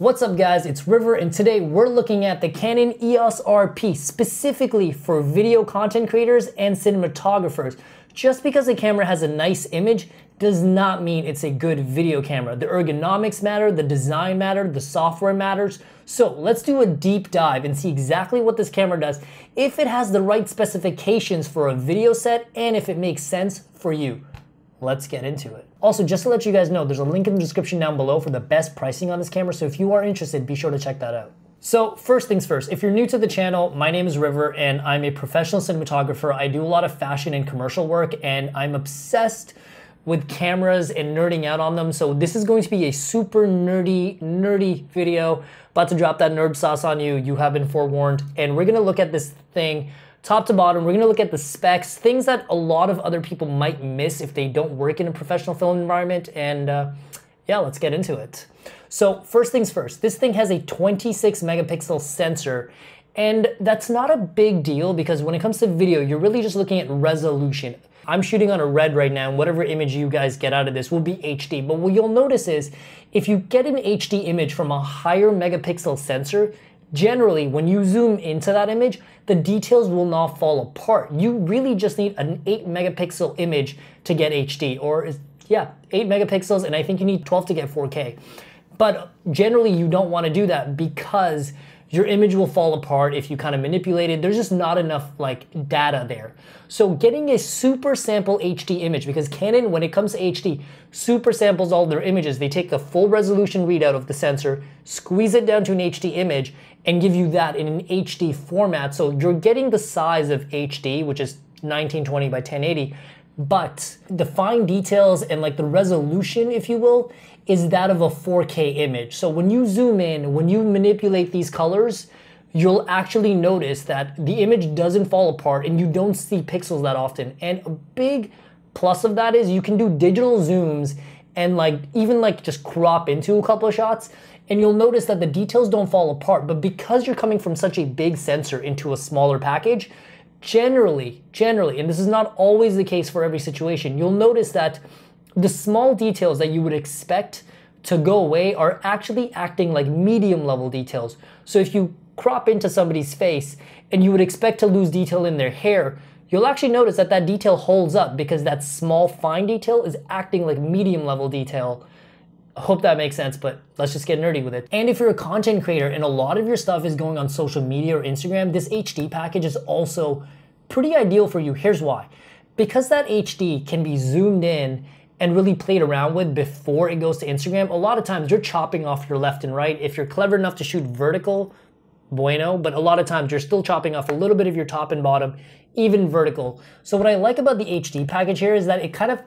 What's up guys, it's River and today we're looking at the Canon EOS RP specifically for video content creators and cinematographers. Just because a camera has a nice image does not mean it's a good video camera. The ergonomics matter, the design matter, the software matters. So let's do a deep dive and see exactly what this camera does, if it has the right specifications for a video set and if it makes sense for you. Let's get into it. Also, just to let you guys know, there's a link in the description down below for the best pricing on this camera, so if you are interested, be sure to check that out. So first things first, if you're new to the channel, my name is River and I'm a professional cinematographer. I do a lot of fashion and commercial work and I'm obsessed with cameras and nerding out on them. So this is going to be a super nerdy, nerdy video. About to drop that nerd sauce on you. You have been forewarned. And we're gonna look at this thing top to bottom. We're gonna look at the specs, things that a lot of other people might miss if they don't work in a professional film environment. And uh, yeah, let's get into it. So first things first, this thing has a 26 megapixel sensor and that's not a big deal because when it comes to video, you're really just looking at resolution. I'm shooting on a red right now, and whatever image you guys get out of this will be HD. But what you'll notice is if you get an HD image from a higher megapixel sensor, Generally, when you zoom into that image, the details will not fall apart. You really just need an 8 megapixel image to get HD, or yeah, 8 megapixels, and I think you need 12 to get 4K. But generally, you don't want to do that because your image will fall apart if you kind of manipulate it. There's just not enough like data there. So getting a super sample HD image, because Canon, when it comes to HD, super samples all their images. They take the full resolution readout of the sensor, squeeze it down to an HD image, and give you that in an HD format. So you're getting the size of HD, which is 1920 by 1080, but the fine details and like the resolution, if you will, is that of a 4K image. So when you zoom in, when you manipulate these colors, you'll actually notice that the image doesn't fall apart and you don't see pixels that often. And a big plus of that is you can do digital zooms and like even like just crop into a couple of shots and you'll notice that the details don't fall apart. But because you're coming from such a big sensor into a smaller package, generally, generally, and this is not always the case for every situation, you'll notice that the small details that you would expect to go away are actually acting like medium level details. So if you crop into somebody's face and you would expect to lose detail in their hair, you'll actually notice that that detail holds up because that small fine detail is acting like medium level detail. I hope that makes sense, but let's just get nerdy with it. And if you're a content creator and a lot of your stuff is going on social media or Instagram, this HD package is also pretty ideal for you. Here's why. Because that HD can be zoomed in and really played around with before it goes to Instagram, a lot of times you're chopping off your left and right. If you're clever enough to shoot vertical, bueno, but a lot of times you're still chopping off a little bit of your top and bottom, even vertical. So what I like about the HD package here is that it kind of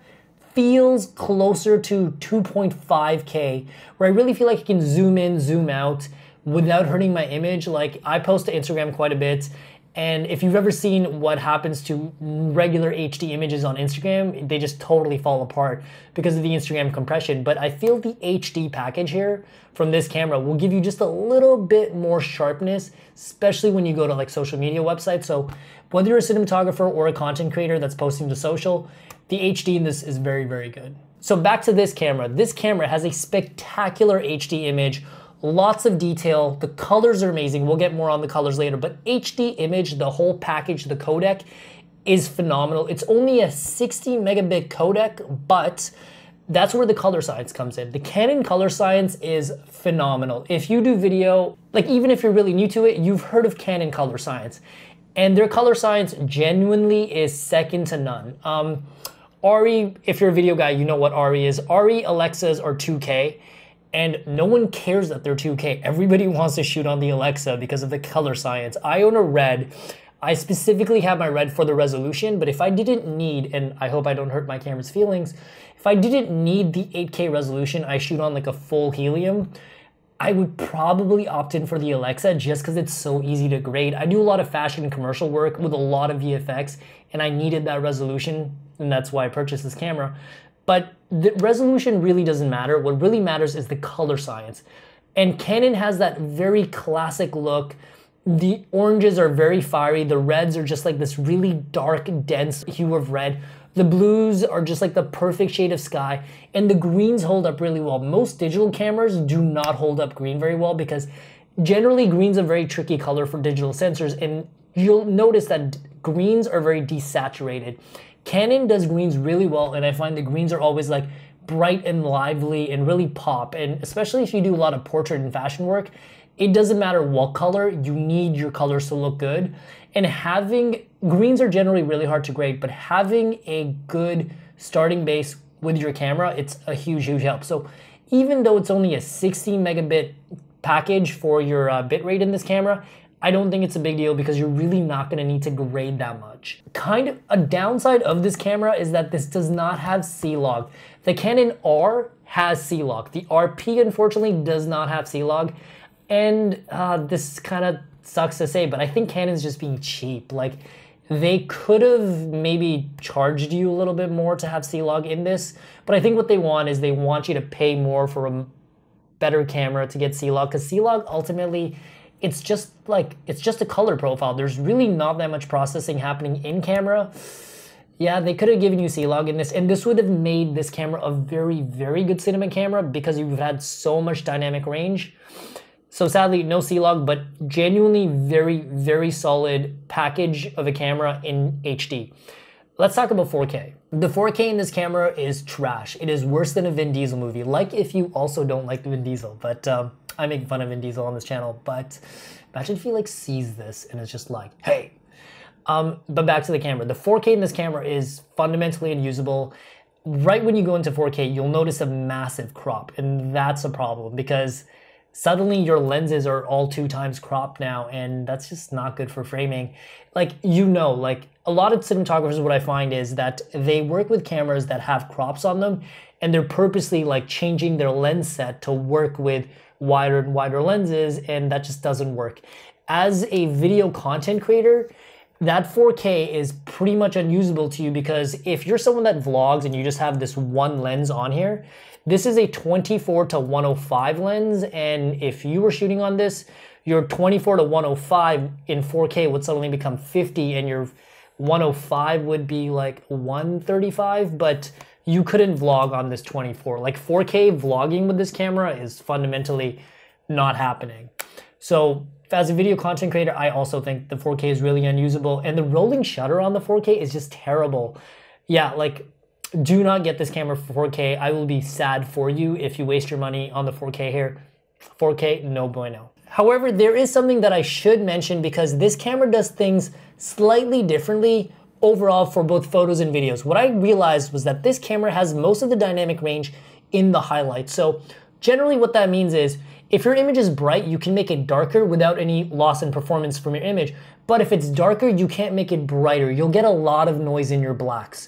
feels closer to 2.5K, where I really feel like you can zoom in, zoom out, without hurting my image. Like I post to Instagram quite a bit and if you've ever seen what happens to regular HD images on Instagram, they just totally fall apart because of the Instagram compression. But I feel the HD package here from this camera will give you just a little bit more sharpness, especially when you go to like social media websites. So whether you're a cinematographer or a content creator that's posting to social, the HD in this is very, very good. So back to this camera. This camera has a spectacular HD image lots of detail. The colors are amazing. We'll get more on the colors later, but HD image, the whole package, the codec is phenomenal. It's only a 60 megabit codec, but that's where the color science comes in. The Canon color science is phenomenal. If you do video, like even if you're really new to it, you've heard of Canon color science. And their color science genuinely is second to none. Um, Ari, if you're a video guy, you know what Ari is. Ari Alexas are 2K and no one cares that they're 2K. Everybody wants to shoot on the Alexa because of the color science. I own a red. I specifically have my red for the resolution, but if I didn't need, and I hope I don't hurt my camera's feelings, if I didn't need the 8K resolution, I shoot on like a full helium, I would probably opt in for the Alexa just because it's so easy to grade. I do a lot of fashion and commercial work with a lot of VFX, and I needed that resolution, and that's why I purchased this camera. But the resolution really doesn't matter. What really matters is the color science. And Canon has that very classic look. The oranges are very fiery. The reds are just like this really dark, dense hue of red. The blues are just like the perfect shade of sky. And the greens hold up really well. Most digital cameras do not hold up green very well because generally green's a very tricky color for digital sensors. And you'll notice that greens are very desaturated. Canon does greens really well, and I find the greens are always like bright and lively and really pop. And especially if you do a lot of portrait and fashion work, it doesn't matter what color, you need your colors to look good. And having greens are generally really hard to grade, but having a good starting base with your camera, it's a huge, huge help. So even though it's only a 16 megabit package for your uh, bitrate in this camera, I don't think it's a big deal because you're really not gonna need to grade that much. Kind of a downside of this camera is that this does not have C-Log. The Canon R has C-Log. The RP unfortunately does not have C-Log. And uh, this kind of sucks to say, but I think Canon's just being cheap. Like they could have maybe charged you a little bit more to have C-Log in this, but I think what they want is they want you to pay more for a better camera to get C-Log because C-Log ultimately it's just like it's just a color profile. There's really not that much processing happening in camera. Yeah, they could have given you C-Log in this, and this would have made this camera a very, very good cinema camera because you've had so much dynamic range. So sadly, no C-Log, but genuinely very, very solid package of a camera in HD. Let's talk about 4K. The 4K in this camera is trash. It is worse than a Vin Diesel movie, like if you also don't like Vin Diesel, but um, I make fun of Vin Diesel on this channel, but imagine if he like sees this and is just like, hey. Um, but back to the camera. The 4K in this camera is fundamentally unusable. Right when you go into 4K, you'll notice a massive crop, and that's a problem because suddenly your lenses are all two times cropped now, and that's just not good for framing. Like, you know, like a lot of cinematographers, what I find is that they work with cameras that have crops on them, and they're purposely like changing their lens set to work with wider and wider lenses, and that just doesn't work. As a video content creator, that 4K is pretty much unusable to you because if you're someone that vlogs and you just have this one lens on here, this is a 24 to 105 lens, and if you were shooting on this, your 24 to 105 in 4K would suddenly become 50, and your 105 would be like 135, but you couldn't vlog on this 24. Like 4K vlogging with this camera is fundamentally not happening. So as a video content creator, I also think the 4K is really unusable and the rolling shutter on the 4K is just terrible. Yeah, like do not get this camera for 4K. I will be sad for you if you waste your money on the 4K here. 4K, no bueno. However, there is something that I should mention because this camera does things slightly differently overall for both photos and videos. What I realized was that this camera has most of the dynamic range in the highlights. So generally what that means is if your image is bright, you can make it darker without any loss in performance from your image. But if it's darker, you can't make it brighter. You'll get a lot of noise in your blacks.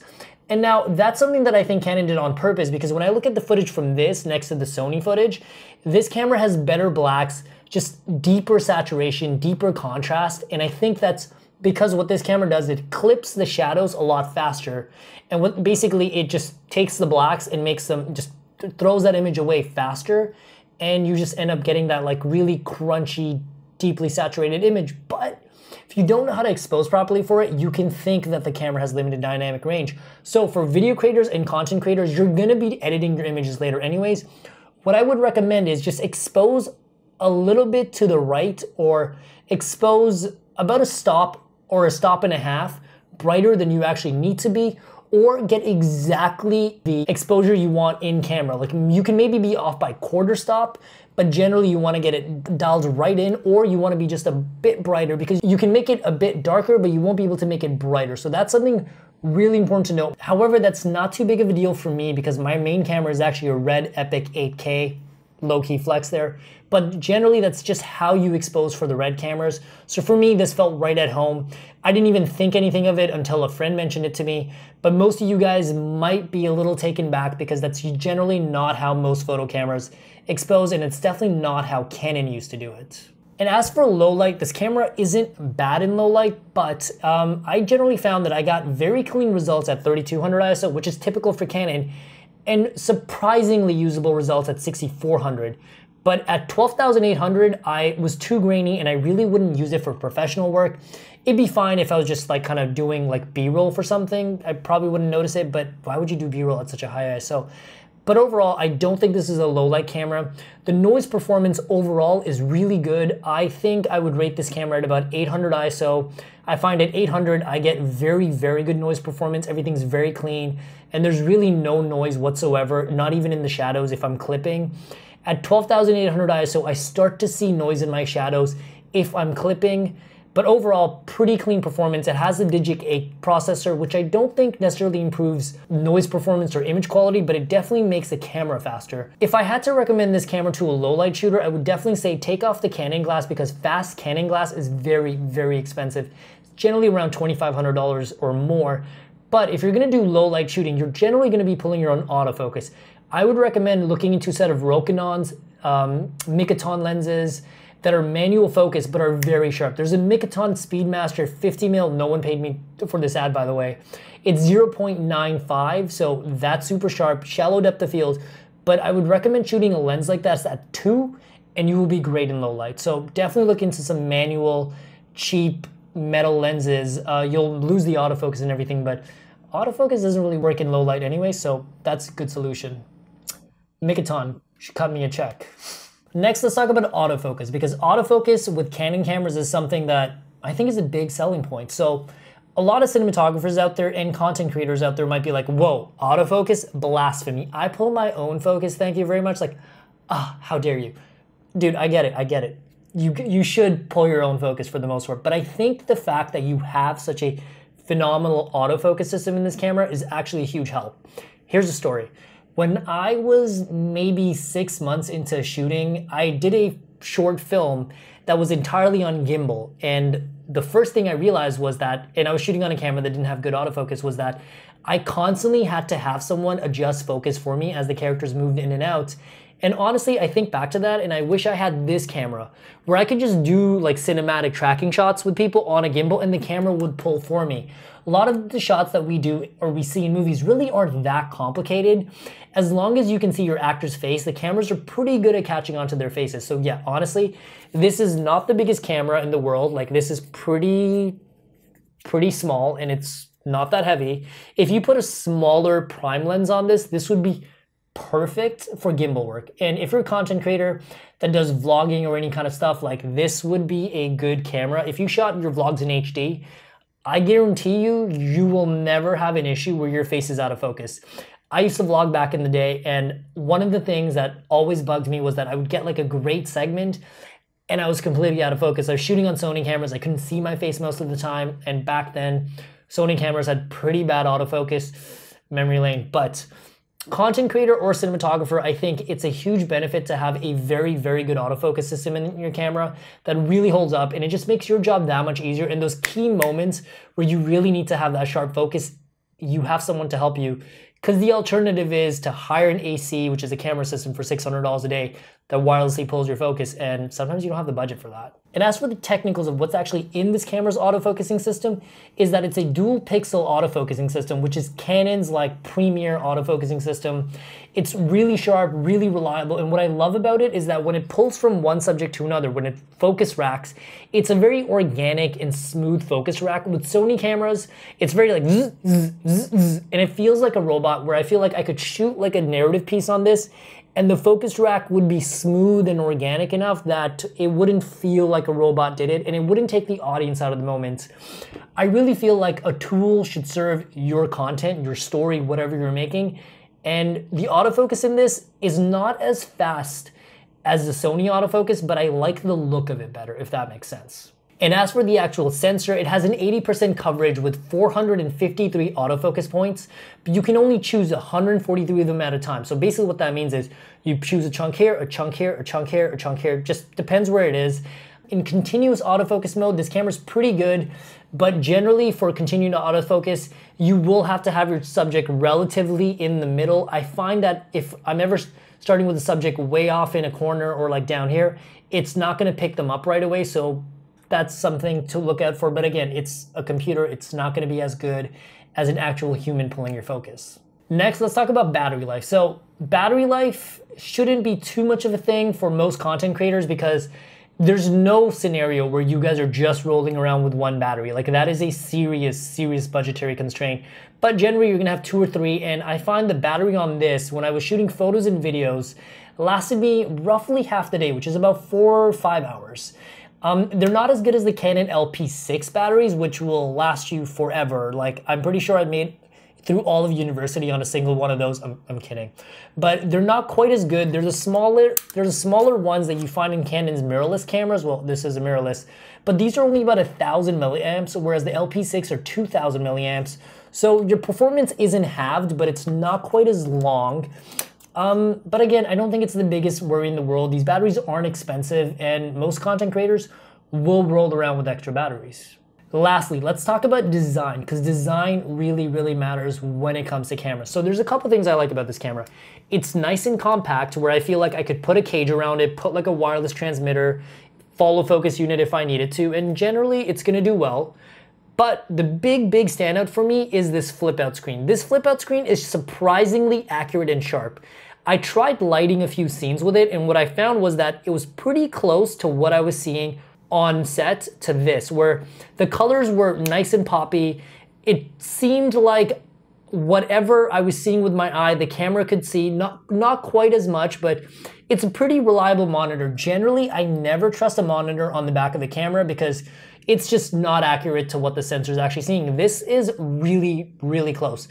And now that's something that I think Canon did on purpose because when I look at the footage from this next to the Sony footage, this camera has better blacks, just deeper saturation, deeper contrast. And I think that's because what this camera does, it clips the shadows a lot faster. And what, basically it just takes the blacks and makes them, just th throws that image away faster. And you just end up getting that like really crunchy, deeply saturated image. But if you don't know how to expose properly for it, you can think that the camera has limited dynamic range. So for video creators and content creators, you're gonna be editing your images later anyways. What I would recommend is just expose a little bit to the right or expose about a stop or a stop and a half brighter than you actually need to be or get exactly the exposure you want in camera. Like you can maybe be off by quarter stop, but generally you wanna get it dialed right in or you wanna be just a bit brighter because you can make it a bit darker, but you won't be able to make it brighter. So that's something really important to note. However, that's not too big of a deal for me because my main camera is actually a Red Epic 8K, low key flex there but generally that's just how you expose for the red cameras. So for me, this felt right at home. I didn't even think anything of it until a friend mentioned it to me, but most of you guys might be a little taken back because that's generally not how most photo cameras expose and it's definitely not how Canon used to do it. And as for low light, this camera isn't bad in low light, but um, I generally found that I got very clean results at 3200 ISO, which is typical for Canon, and surprisingly usable results at 6400. But at 12,800, I was too grainy and I really wouldn't use it for professional work. It'd be fine if I was just like kind of doing like B-roll for something. I probably wouldn't notice it, but why would you do B-roll at such a high ISO? But overall, I don't think this is a low light camera. The noise performance overall is really good. I think I would rate this camera at about 800 ISO. I find at 800, I get very, very good noise performance. Everything's very clean and there's really no noise whatsoever, not even in the shadows if I'm clipping. At 12,800 ISO, I start to see noise in my shadows if I'm clipping, but overall, pretty clean performance. It has the Digic 8 processor, which I don't think necessarily improves noise performance or image quality, but it definitely makes the camera faster. If I had to recommend this camera to a low light shooter, I would definitely say take off the Canon glass because fast Canon glass is very, very expensive. It's generally around $2,500 or more. But if you're gonna do low light shooting, you're generally gonna be pulling your own autofocus. I would recommend looking into a set of Rokinons, um, Mikaton lenses that are manual focus but are very sharp. There's a Mikaton Speedmaster 50 mil. No one paid me for this ad, by the way. It's 0.95, so that's super sharp, shallow depth of field. But I would recommend shooting a lens like that at two, and you will be great in low light. So definitely look into some manual, cheap metal lenses. Uh, you'll lose the autofocus and everything, but autofocus doesn't really work in low light anyway, so that's a good solution. Mikaton should cut me a check. Next, let's talk about autofocus because autofocus with Canon cameras is something that I think is a big selling point. So a lot of cinematographers out there and content creators out there might be like, whoa, autofocus, blasphemy. I pull my own focus, thank you very much. Like, ah, how dare you. Dude, I get it, I get it. You, you should pull your own focus for the most part. But I think the fact that you have such a phenomenal autofocus system in this camera is actually a huge help. Here's a story. When I was maybe six months into shooting, I did a short film that was entirely on gimbal. And the first thing I realized was that, and I was shooting on a camera that didn't have good autofocus, was that I constantly had to have someone adjust focus for me as the characters moved in and out. And honestly, I think back to that and I wish I had this camera where I could just do like cinematic tracking shots with people on a gimbal and the camera would pull for me. A lot of the shots that we do or we see in movies really aren't that complicated. As long as you can see your actor's face, the cameras are pretty good at catching onto their faces. So yeah, honestly, this is not the biggest camera in the world. Like this is pretty, pretty small and it's not that heavy. If you put a smaller prime lens on this, this would be perfect for gimbal work. And if you're a content creator that does vlogging or any kind of stuff, like this would be a good camera. If you shot your vlogs in HD, I guarantee you, you will never have an issue where your face is out of focus. I used to vlog back in the day, and one of the things that always bugged me was that I would get like a great segment and I was completely out of focus. I was shooting on Sony cameras, I couldn't see my face most of the time, and back then, Sony cameras had pretty bad autofocus memory lane, but content creator or cinematographer, I think it's a huge benefit to have a very, very good autofocus system in your camera that really holds up and it just makes your job that much easier. In those key moments where you really need to have that sharp focus, you have someone to help you. Because the alternative is to hire an AC, which is a camera system for $600 a day that wirelessly pulls your focus, and sometimes you don't have the budget for that. And as for the technicals of what's actually in this camera's autofocusing system, is that it's a dual pixel autofocusing system, which is Canon's like premier autofocusing system. It's really sharp, really reliable, and what I love about it is that when it pulls from one subject to another, when it focus racks, it's a very organic and smooth focus rack. With Sony cameras, it's very like zzz, zzz, zzz, and it feels like a robot where I feel like I could shoot like a narrative piece on this and the focus rack would be smooth and organic enough that it wouldn't feel like a robot did it and it wouldn't take the audience out of the moment. I really feel like a tool should serve your content, your story, whatever you're making. And the autofocus in this is not as fast as the Sony autofocus, but I like the look of it better, if that makes sense. And as for the actual sensor, it has an 80% coverage with 453 autofocus points, but you can only choose 143 of them at a time. So basically what that means is you choose a chunk here, a chunk here, a chunk here, a chunk here, just depends where it is. In continuous autofocus mode, this camera's pretty good, but generally for continuing to autofocus, you will have to have your subject relatively in the middle. I find that if I'm ever starting with a subject way off in a corner or like down here, it's not gonna pick them up right away. So that's something to look out for. But again, it's a computer, it's not gonna be as good as an actual human pulling your focus. Next, let's talk about battery life. So, battery life shouldn't be too much of a thing for most content creators because there's no scenario where you guys are just rolling around with one battery. Like that is a serious, serious budgetary constraint. But generally you're gonna have two or three and I find the battery on this, when I was shooting photos and videos, lasted me roughly half the day, which is about four or five hours. Um, they're not as good as the Canon LP6 batteries, which will last you forever. Like, I'm pretty sure I made through all of university on a single one of those. I'm, I'm kidding. But they're not quite as good. There's a smaller, there's a smaller ones that you find in Canon's mirrorless cameras. Well, this is a mirrorless, but these are only about a thousand milliamps, whereas the LP6 are 2000 milliamps. So your performance isn't halved, but it's not quite as long. Um, but again, I don't think it's the biggest worry in the world. These batteries aren't expensive, and most content creators will roll around with extra batteries. Lastly, let's talk about design because design really, really matters when it comes to cameras. So there's a couple things I like about this camera. It's nice and compact where I feel like I could put a cage around it, put like a wireless transmitter, follow focus unit if I needed to, and generally it's gonna do well. But the big, big standout for me is this flip out screen. This flip out screen is surprisingly accurate and sharp. I tried lighting a few scenes with it and what I found was that it was pretty close to what I was seeing on set to this, where the colors were nice and poppy. It seemed like whatever I was seeing with my eye, the camera could see, not, not quite as much, but it's a pretty reliable monitor. Generally, I never trust a monitor on the back of the camera because it's just not accurate to what the sensor is actually seeing. This is really, really close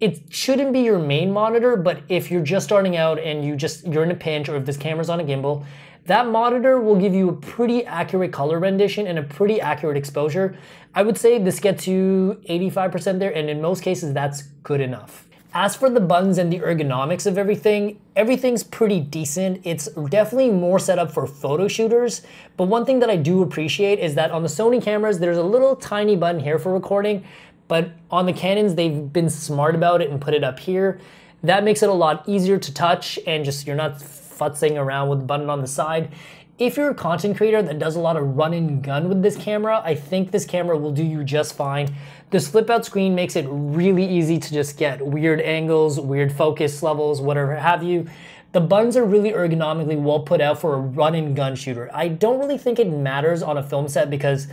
it shouldn't be your main monitor, but if you're just starting out and you just you're in a pinch or if this camera's on a gimbal, that monitor will give you a pretty accurate color rendition and a pretty accurate exposure. I would say this gets you 85% there and in most cases that's good enough. As for the buttons and the ergonomics of everything, everything's pretty decent. It's definitely more set up for photo shooters, but one thing that I do appreciate is that on the Sony cameras, there's a little tiny button here for recording, but on the Canons, they've been smart about it and put it up here. That makes it a lot easier to touch and just you're not futzing around with the button on the side. If you're a content creator that does a lot of run and gun with this camera, I think this camera will do you just fine. This flip out screen makes it really easy to just get weird angles, weird focus levels, whatever have you. The buttons are really ergonomically well put out for a run and gun shooter. I don't really think it matters on a film set because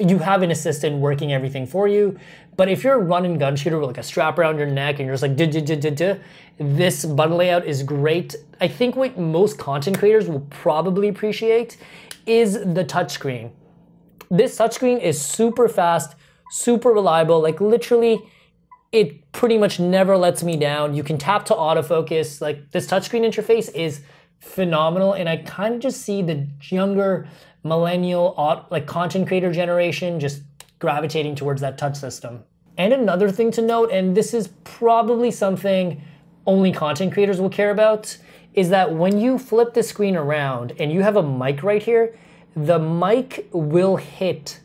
you have an assistant working everything for you. But if you're a run and gun shooter with like a strap around your neck and you're just like, duh, duh, duh, this button layout is great. I think what most content creators will probably appreciate is the touchscreen. This touchscreen is super fast, super reliable, like literally it pretty much never lets me down. You can tap to autofocus. Like this touchscreen interface is phenomenal and I kind of just see the younger millennial like content creator generation just gravitating towards that touch system. And another thing to note, and this is probably something only content creators will care about, is that when you flip the screen around and you have a mic right here, the mic will hit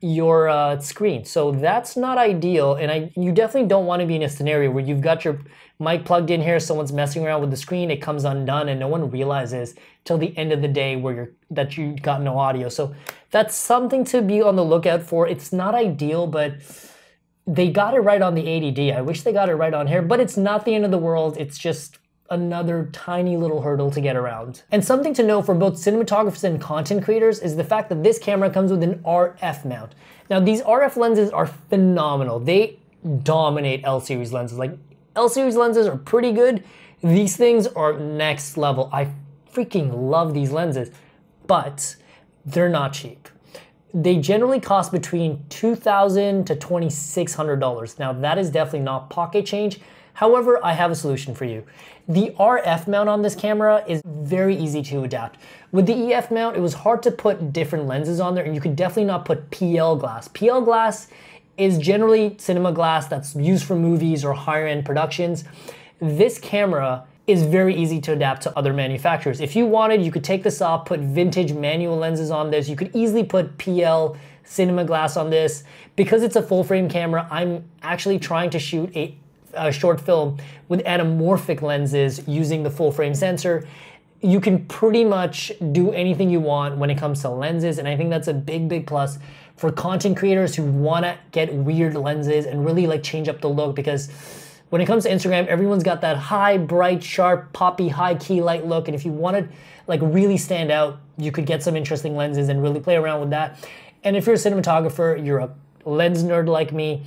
your uh, screen. So that's not ideal. And I, you definitely don't want to be in a scenario where you've got your mic plugged in here, someone's messing around with the screen, it comes undone and no one realizes till the end of the day where you're that you got no audio. So that's something to be on the lookout for. It's not ideal, but they got it right on the ADD. I wish they got it right on here, but it's not the end of the world. It's just another tiny little hurdle to get around. And something to know for both cinematographers and content creators is the fact that this camera comes with an RF mount. Now these RF lenses are phenomenal. They dominate L series lenses. Like L series lenses are pretty good. These things are next level. I freaking love these lenses, but they're not cheap. They generally cost between $2,000 to $2,600. Now that is definitely not pocket change. However, I have a solution for you. The RF mount on this camera is very easy to adapt. With the EF mount, it was hard to put different lenses on there and you could definitely not put PL glass. PL glass is generally cinema glass that's used for movies or higher end productions. This camera is very easy to adapt to other manufacturers. If you wanted, you could take this off, put vintage manual lenses on this. You could easily put PL cinema glass on this. Because it's a full frame camera, I'm actually trying to shoot a, a short film with anamorphic lenses using the full frame sensor you can pretty much do anything you want when it comes to lenses. And I think that's a big, big plus for content creators who want to get weird lenses and really like change up the look because when it comes to Instagram, everyone's got that high, bright, sharp, poppy, high key light look. And if you want to like really stand out, you could get some interesting lenses and really play around with that. And if you're a cinematographer, you're a lens nerd like me,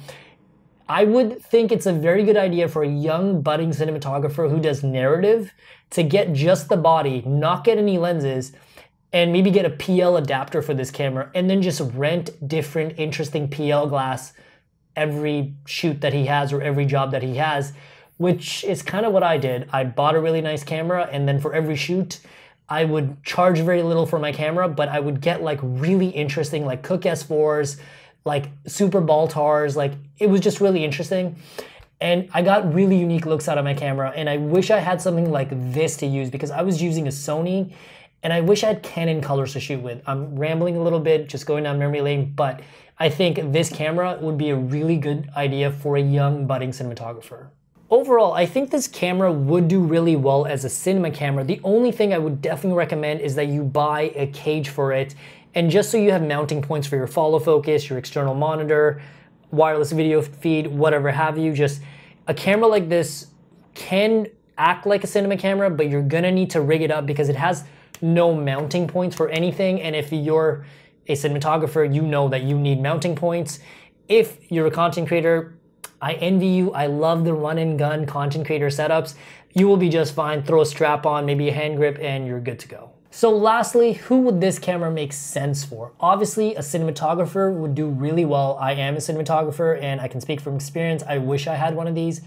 I would think it's a very good idea for a young budding cinematographer who does narrative to get just the body, not get any lenses, and maybe get a PL adapter for this camera and then just rent different interesting PL glass every shoot that he has or every job that he has, which is kind of what I did. I bought a really nice camera and then for every shoot, I would charge very little for my camera, but I would get like really interesting like Cook S4s, like super ball tars. Like it was just really interesting. And I got really unique looks out of my camera. And I wish I had something like this to use because I was using a Sony and I wish I had Canon colors to shoot with. I'm rambling a little bit, just going down memory lane, but I think this camera would be a really good idea for a young budding cinematographer. Overall, I think this camera would do really well as a cinema camera. The only thing I would definitely recommend is that you buy a cage for it. And just so you have mounting points for your follow focus, your external monitor, wireless video feed, whatever have you, just a camera like this can act like a cinema camera, but you're gonna need to rig it up because it has no mounting points for anything. And if you're a cinematographer, you know that you need mounting points. If you're a content creator, I envy you. I love the run and gun content creator setups. You will be just fine. Throw a strap on, maybe a hand grip, and you're good to go. So lastly, who would this camera make sense for? Obviously, a cinematographer would do really well. I am a cinematographer and I can speak from experience. I wish I had one of these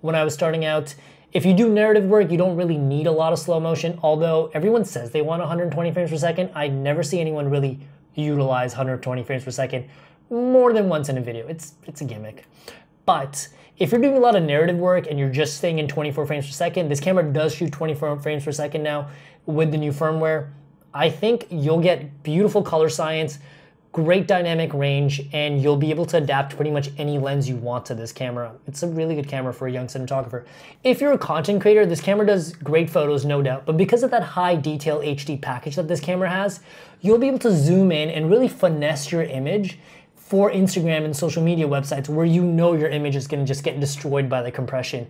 when I was starting out. If you do narrative work, you don't really need a lot of slow motion, although everyone says they want 120 frames per second. I never see anyone really utilize 120 frames per second more than once in a video. It's, it's a gimmick. But if you're doing a lot of narrative work and you're just staying in 24 frames per second, this camera does shoot 24 frames per second now with the new firmware. I think you'll get beautiful color science, great dynamic range, and you'll be able to adapt pretty much any lens you want to this camera. It's a really good camera for a young cinematographer. If you're a content creator, this camera does great photos, no doubt, but because of that high detail HD package that this camera has, you'll be able to zoom in and really finesse your image for Instagram and social media websites where you know your image is gonna just get destroyed by the compression.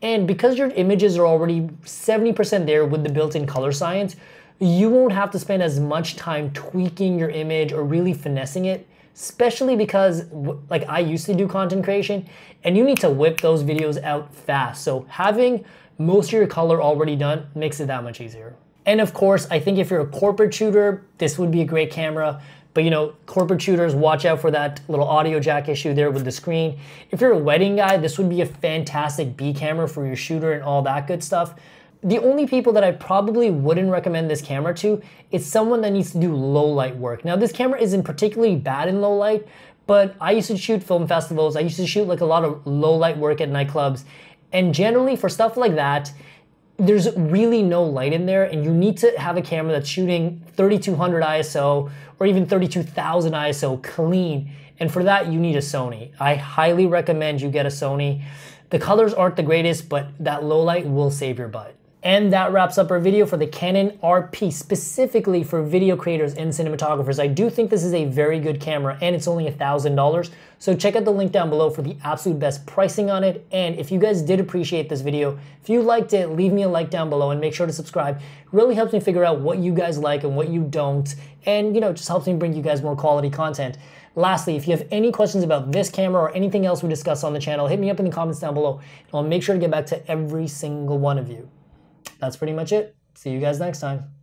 And because your images are already 70% there with the built-in color science, you won't have to spend as much time tweaking your image or really finessing it especially because like I used to do content creation and you need to whip those videos out fast. So having most of your color already done makes it that much easier. And of course, I think if you're a corporate shooter, this would be a great camera. But you know, corporate shooters, watch out for that little audio jack issue there with the screen. If you're a wedding guy, this would be a fantastic B camera for your shooter and all that good stuff. The only people that I probably wouldn't recommend this camera to is someone that needs to do low light work. Now this camera isn't particularly bad in low light, but I used to shoot film festivals. I used to shoot like a lot of low light work at nightclubs. And generally for stuff like that, there's really no light in there and you need to have a camera that's shooting 3200 ISO or even 32,000 ISO clean. And for that, you need a Sony. I highly recommend you get a Sony. The colors aren't the greatest, but that low light will save your butt. And that wraps up our video for the Canon RP, specifically for video creators and cinematographers. I do think this is a very good camera and it's only $1,000. So check out the link down below for the absolute best pricing on it. And if you guys did appreciate this video, if you liked it, leave me a like down below and make sure to subscribe. It really helps me figure out what you guys like and what you don't. And you know, just helps me bring you guys more quality content. Lastly, if you have any questions about this camera or anything else we discuss on the channel, hit me up in the comments down below and I'll make sure to get back to every single one of you that's pretty much it. See you guys next time.